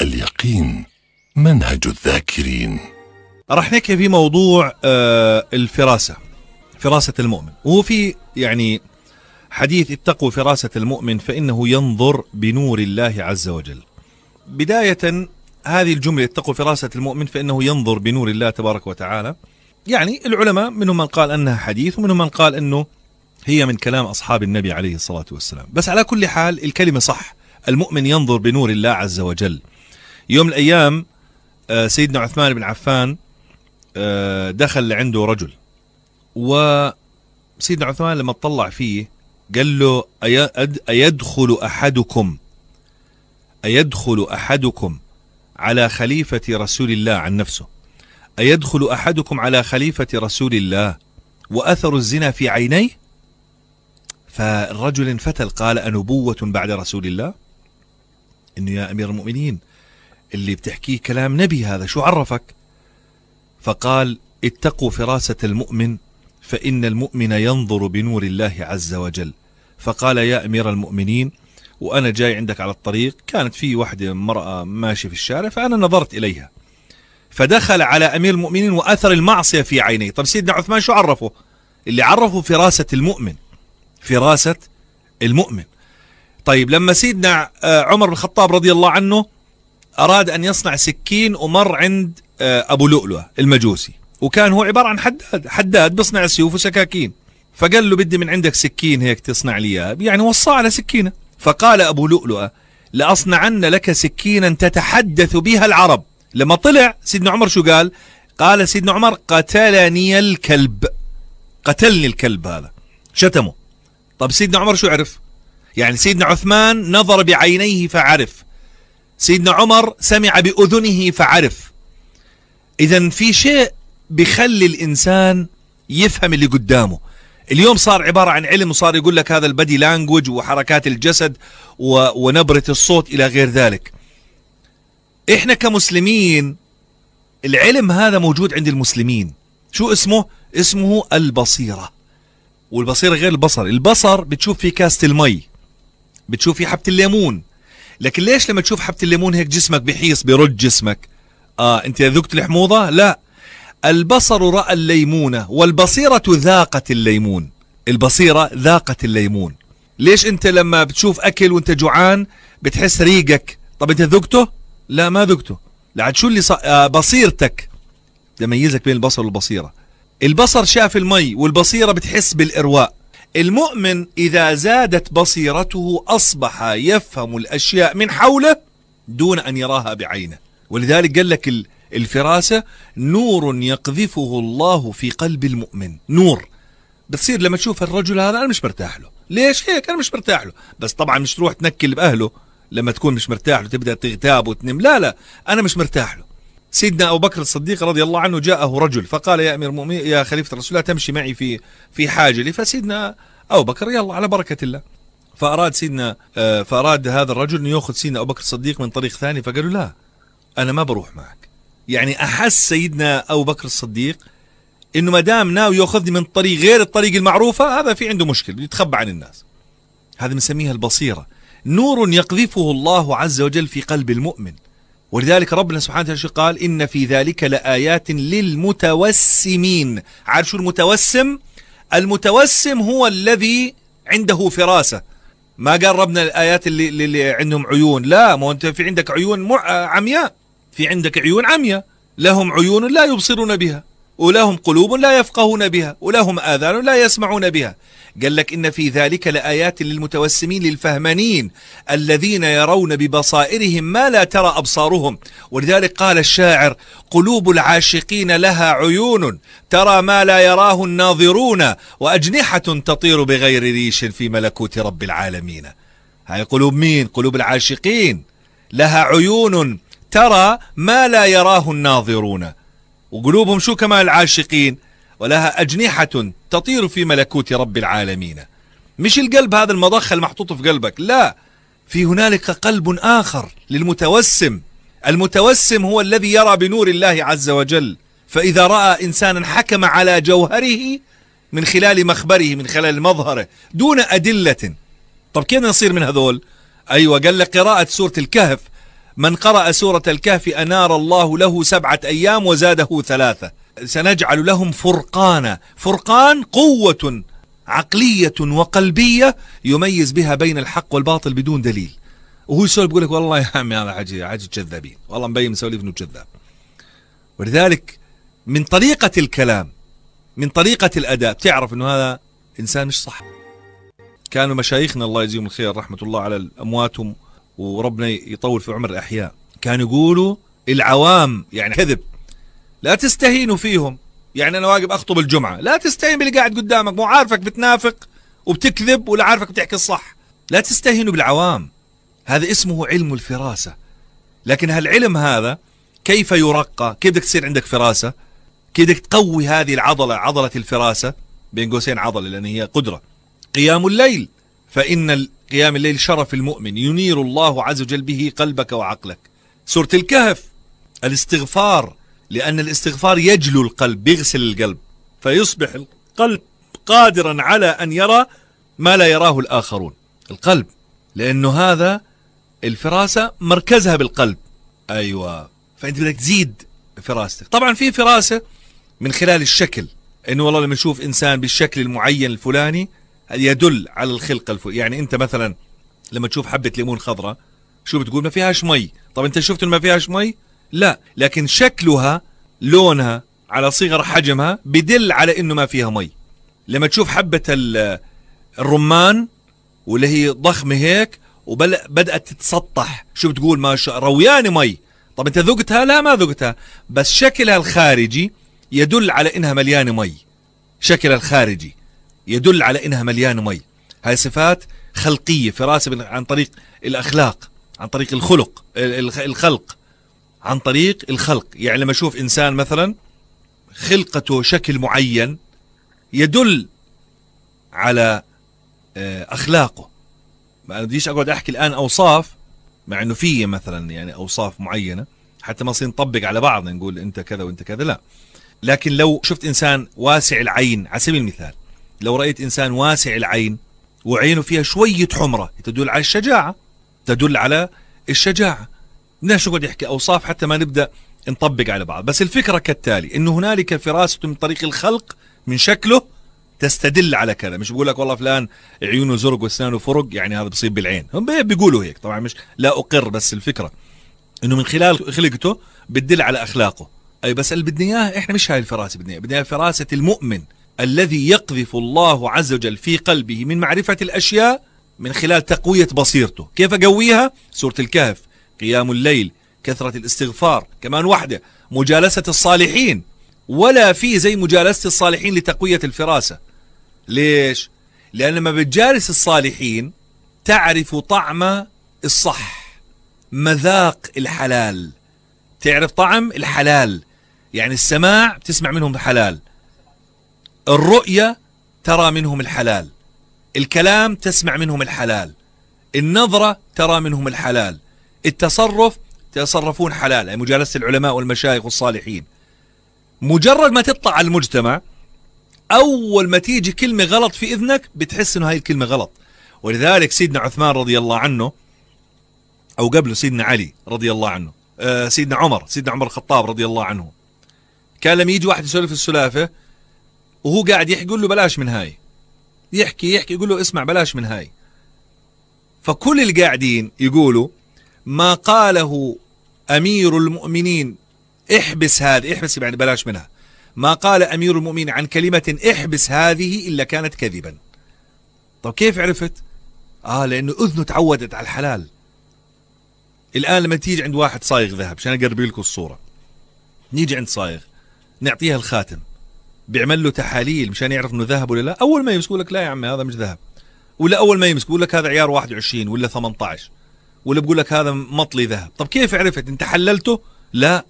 اليقين منهج الذاكرين رح نحكي في موضوع آه، الفراسة فراسة المؤمن وهو في يعني حديث اتقوا فراسة المؤمن فإنه ينظر بنور الله عز وجل بداية هذه الجملة اتقوا فراسة المؤمن فإنه ينظر بنور الله تبارك وتعالى يعني العلماء منهم من قال أنها حديث ومنهم من قال أنه هي من كلام أصحاب النبي عليه الصلاة والسلام بس على كل حال الكلمة صح المؤمن ينظر بنور الله عز وجل يوم من الايام آه، سيدنا عثمان بن عفان آه، دخل لعنده رجل وسيدنا عثمان لما اطلع فيه قال له أيدخل أحدكم أيدخل أحدكم على خليفة رسول الله عن نفسه أيدخل أحدكم على خليفة رسول الله وأثر الزنا في عينيه فالرجل انفتل قال أنبوة بعد رسول الله إنه يا أمير المؤمنين اللي بتحكيه كلام نبي هذا شو عرفك فقال اتقوا فراسة المؤمن فإن المؤمن ينظر بنور الله عز وجل فقال يا أمير المؤمنين وأنا جاي عندك على الطريق كانت في وحدة امرأة ماشية في الشارع فأنا نظرت إليها فدخل على أمير المؤمنين وأثر المعصية في عينيه طب سيدنا عثمان شو عرفه اللي عرفه فراسة المؤمن فراسة المؤمن طيب لما سيدنا آه، عمر بن الخطاب رضي الله عنه أراد أن يصنع سكين ومر عند آه، أبو لؤلؤة المجوسي وكان هو عبارة عن حداد حداد بصنع سيوف وسكاكين فقال له بدي من عندك سكين هيك تصنع لي يعني وصاه على سكينة فقال أبو لؤلؤة لأصنعن لك سكينا تتحدث بها العرب لما طلع سيدنا عمر شو قال قال سيدنا عمر قتلني الكلب قتلني الكلب هذا شتمه طب سيدنا عمر شو عرف يعني سيدنا عثمان نظر بعينيه فعرف سيدنا عمر سمع بأذنه فعرف إذا في شيء بخلي الإنسان يفهم اللي قدامه اليوم صار عبارة عن علم وصار يقول لك هذا البدي لانجوج وحركات الجسد ونبرة الصوت إلى غير ذلك إحنا كمسلمين العلم هذا موجود عند المسلمين شو اسمه؟ اسمه البصيرة والبصيرة غير البصر البصر بتشوف فيه كاسة المي بتشوف فيه حبة الليمون لكن ليش لما تشوف حبه الليمون هيك جسمك بحيص برج جسمك اه انت ذقت الحموضه لا البصر راى الليمونه والبصيره ذاقت الليمون البصيره ذاقت الليمون ليش انت لما بتشوف اكل وانت جوعان بتحس ريقك طب انت ذقته لا ما ذقته لعد شو اللي ص... آه بصيرتك تميزك بين البصر والبصيره البصر شاف المي والبصيره بتحس بالارواء المؤمن إذا زادت بصيرته أصبح يفهم الأشياء من حوله دون أن يراها بعينه ولذلك قال لك الفراسة نور يقذفه الله في قلب المؤمن نور بتصير لما تشوف الرجل هذا أنا مش مرتاح له ليش هيك أنا مش مرتاح له بس طبعا مش تروح تنكل بأهله لما تكون مش مرتاح له تبدأ تغتاب وتنم لا لا أنا مش مرتاح له سيدنا أبو بكر الصديق رضي الله عنه جاءه رجل فقال يا أمير المؤمنين يا خليفة الرسول لا تمشي معي في في لي فسيدنا أبو بكر يلا على بركة الله فأراد سيدنا آه، فأراد هذا الرجل أن يأخذ سيدنا أبو بكر الصديق من طريق ثاني فقالوا لا أنا ما بروح معك يعني أحس سيدنا أبو بكر الصديق انه ما دام ناوي ياخذني من طريق غير الطريق المعروفه هذا في عنده مشكله يتخبى عن الناس هذا بنسميها البصيره نور يقذفه الله عز وجل في قلب المؤمن ولذلك ربنا سبحانه وتعالى شو قال إن في ذلك لآيات للمتوسمين عارف شو المتوسم المتوسم هو الذي عنده فراسة ما قال ربنا الآيات اللي, اللي عندهم عيون لا ما أنت في عندك عيون عمياء في عندك عيون عمياء لهم عيون لا يبصرون بها ولهم قلوب لا يفقهون بها ولهم آذان لا يسمعون بها قال لك إن في ذلك لآيات للمتوسمين للفهمانين الذين يرون ببصائرهم ما لا ترى أبصارهم ولذلك قال الشاعر قلوب العاشقين لها عيون ترى ما لا يراه الناظرون وأجنحة تطير بغير ريش في ملكوت رب العالمين هاي قلوب مين؟ قلوب العاشقين لها عيون ترى ما لا يراه الناظرون وقلوبهم شو كما العاشقين ولها أجنحة تطير في ملكوت رب العالمين مش القلب هذا المضخة المحطوط في قلبك لا في هنالك قلب آخر للمتوسم المتوسم هو الذي يرى بنور الله عز وجل فإذا رأى إنسانا حكم على جوهره من خلال مخبره من خلال مظهره دون أدلة طب كيف نصير من هذول أيوة قال لك قراءة سورة الكهف من قرأ سورة الكهف أنار الله له سبعة أيام وزاده ثلاثة سنجعل لهم فرقانا فرقان قوة عقلية وقلبية يميز بها بين الحق والباطل بدون دليل وهو يسولف بيقول لك والله يا عمي هذا عجي عجي كذابين والله مبين مسولف انه كذاب ولذلك من طريقة الكلام من طريقة الأداء بتعرف انه هذا إنسان مش صح كانوا مشايخنا الله يجزيهم الخير رحمة الله على أمواتهم وربنا يطول في عمر الأحياء كانوا يقولوا العوام يعني كذب لا تستهينوا فيهم يعني أنا واقف أخطب الجمعة لا تستهين باللي قاعد قدامك مو عارفك بتنافق وبتكذب ولا عارفك بتحكي الصح لا تستهينوا بالعوام هذا اسمه علم الفراسة لكن هالعلم هذا كيف يرقى كيف بدك تصير عندك فراسة كيف بدك تقوي هذه العضلة عضلة الفراسة بين قوسين عضلة لأن هي قدرة قيام الليل فإن قيام الليل شرف المؤمن ينير الله عز وجل به قلبك وعقلك سورة الكهف الاستغفار لأن الاستغفار يجلو القلب بيغسل القلب فيصبح القلب قادرا على أن يرى ما لا يراه الآخرون القلب لأنه هذا الفراسة مركزها بالقلب أيوة فأنت بدك تزيد فراستك طبعا في فراسة من خلال الشكل انه والله لما نشوف انسان بالشكل المعين الفلاني يدل على الخلقه الفل... يعني انت مثلا لما تشوف حبه ليمون خضراء شو بتقول ما فيهاش مي طب انت شفت ما فيهاش مي لا لكن شكلها لونها على صغر حجمها بدل على انه ما فيها مي لما تشوف حبه الرمان واللي هي ضخمه هيك وبدات تتسطح شو بتقول ما شاء رويانه مي طب انت ذقتها لا ما ذقتها بس شكلها الخارجي يدل على انها مليانه مي شكلها الخارجي يدل على انها مليانه مي هاي صفات خلقيه فراسه عن طريق الاخلاق عن طريق الخلق الخلق عن طريق الخلق يعني لما اشوف انسان مثلا خلقته شكل معين يدل على آه، اخلاقه ما بديش اقعد احكي الان اوصاف مع انه في مثلا يعني اوصاف معينه حتى ما نصير نطبق على بعض نقول انت كذا وانت كذا لا لكن لو شفت انسان واسع العين على سبيل المثال لو رأيت إنسان واسع العين وعينه فيها شوية حمرة تدل على الشجاعة تدل على الشجاعة ليش نقعد يحكي أوصاف حتى ما نبدأ نطبق على بعض بس الفكرة كالتالي أنه هنالك فراسة من طريق الخلق من شكله تستدل على كذا مش بقول لك والله فلان عيونه زرق واسنانه فرق يعني هذا بصيب بالعين هم بيقولوا هيك طبعا مش لا أقر بس الفكرة انه من خلال خلقته بتدل على اخلاقه اي بس اللي بدنا اياه احنا مش هاي الفراسه بدنا اياها فراسه المؤمن الذي يقذف الله عز وجل في قلبه من معرفة الأشياء من خلال تقوية بصيرته كيف أقويها؟ سورة الكهف قيام الليل كثرة الاستغفار كمان واحدة مجالسة الصالحين ولا في زي مجالسة الصالحين لتقوية الفراسة ليش؟ لأن لما بتجالس الصالحين تعرف طعم الصح مذاق الحلال تعرف طعم الحلال يعني السماع بتسمع منهم حلال الرؤية ترى منهم الحلال الكلام تسمع منهم الحلال النظرة ترى منهم الحلال التصرف تصرفون حلال أي يعني مجالسة العلماء والمشايخ والصالحين مجرد ما تطلع على المجتمع أول ما تيجي كلمة غلط في إذنك بتحس أنه هاي الكلمة غلط ولذلك سيدنا عثمان رضي الله عنه أو قبله سيدنا علي رضي الله عنه آه، سيدنا عمر سيدنا عمر الخطاب رضي الله عنه كان لما يجي واحد يسولف السلافة وهو قاعد يحكي له بلاش من هاي يحكي يحكي يقول له اسمع بلاش من هاي فكل القاعدين يقولوا ما قاله أمير المؤمنين احبس هذه احبس يعني بلاش منها ما قال أمير المؤمنين عن كلمة احبس هذه إلا كانت كذبا طب كيف عرفت آه لأنه أذنه تعودت على الحلال الآن لما تيجي عند واحد صايغ ذهب عشان أقرب لكم الصورة نيجي عند صايغ نعطيها الخاتم بيعمل له تحاليل مشان يعرف انه ذهب ولا لا اول ما يمسكوا لك لا يا عمي هذا مش ذهب ولا اول ما يمسكوا لك هذا عيار 21 ولا 18 ولا بقول لك هذا مطلي ذهب طب كيف عرفت انت حللته لا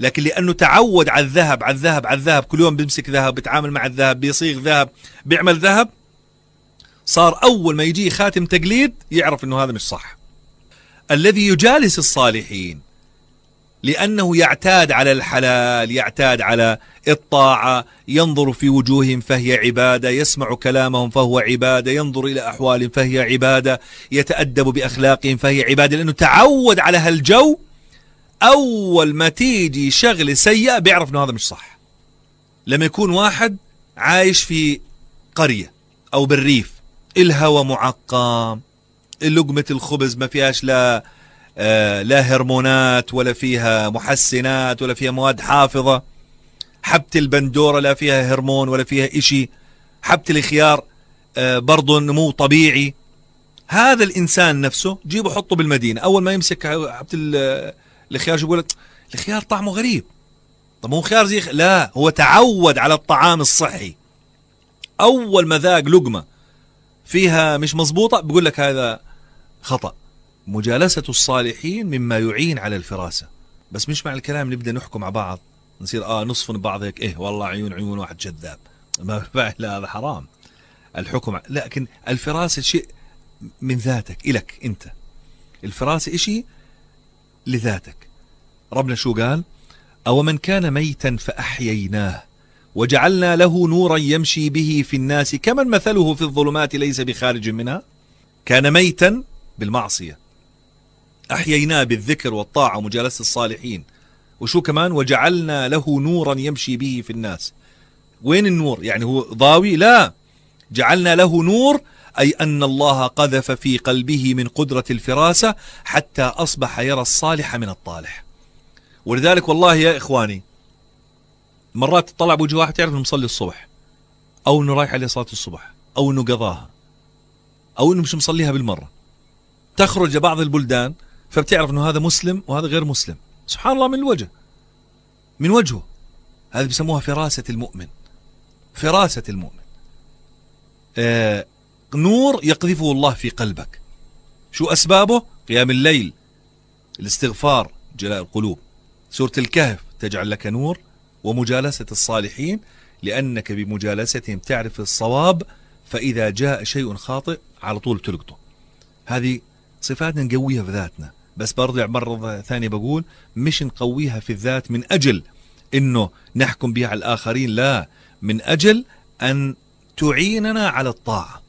لكن لانه تعود على الذهب على الذهب على الذهب كل يوم بيمسك ذهب بيتعامل مع الذهب بيصيغ ذهب بيعمل ذهب صار اول ما يجي خاتم تقليد يعرف انه هذا مش صح الذي يجالس الصالحين لأنه يعتاد على الحلال يعتاد على الطاعة ينظر في وجوههم فهي عبادة يسمع كلامهم فهو عبادة ينظر إلى أحوالهم فهي عبادة يتأدب بأخلاقهم فهي عبادة لأنه تعود على هالجو أول ما تيجي شغلة سيئة بيعرف أنه هذا مش صح لما يكون واحد عايش في قرية أو بالريف الهوى معقم لقمة الخبز ما فيهاش لا آه، لا هرمونات ولا فيها محسنات ولا فيها مواد حافظة حبة البندورة لا فيها هرمون ولا فيها إشي حبة الخيار آه، برضو نمو طبيعي هذا الإنسان نفسه جيبه حطه بالمدينة أول ما يمسك حبة الخيار يقول لك الخيار طعمه غريب طب هو خيار زي لا هو تعود على الطعام الصحي أول ما ذاق لقمة فيها مش مزبوطة بقول لك هذا خطأ مجالسة الصالحين مما يعين على الفراسة بس مش مع الكلام نبدأ نحكم على بعض نصير آه نصفن بعض هيك إيه والله عيون عيون واحد جذاب ما لا هذا حرام الحكم لكن الفراسة شيء من ذاتك إلك أنت الفراسة إشي لذاتك ربنا شو قال أو من كان ميتا فأحييناه وجعلنا له نورا يمشي به في الناس كمن مثله في الظلمات ليس بخارج منها كان ميتا بالمعصية أحييناه بالذكر والطاعة ومجالسة الصالحين وشو كمان وجعلنا له نورا يمشي به في الناس وين النور يعني هو ضاوي لا جعلنا له نور أي أن الله قذف في قلبه من قدرة الفراسة حتى أصبح يرى الصالح من الطالح ولذلك والله يا إخواني مرات تطلع بوجه واحد تعرف انه مصلي الصبح او انه رايح عليه صلاه الصبح او انه قضاها او انه مش مصليها بالمره تخرج بعض البلدان فبتعرف انه هذا مسلم وهذا غير مسلم سبحان الله من الوجه من وجهه هذه بيسموها فراسة المؤمن فراسة المؤمن آه نور يقذفه الله في قلبك شو أسبابه؟ قيام الليل الاستغفار جلاء القلوب سورة الكهف تجعل لك نور ومجالسة الصالحين لأنك بمجالستهم تعرف الصواب فإذا جاء شيء خاطئ على طول تلقطه هذه صفات نقويها في ذاتنا بس برجع يعني مرة ثانية بقول مش نقويها في الذات من أجل أنه نحكم بها على الآخرين لا من أجل أن تعيننا على الطاعة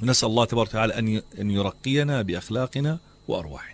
نسأل الله تبارك وتعالى أن يرقينا بأخلاقنا وأرواحنا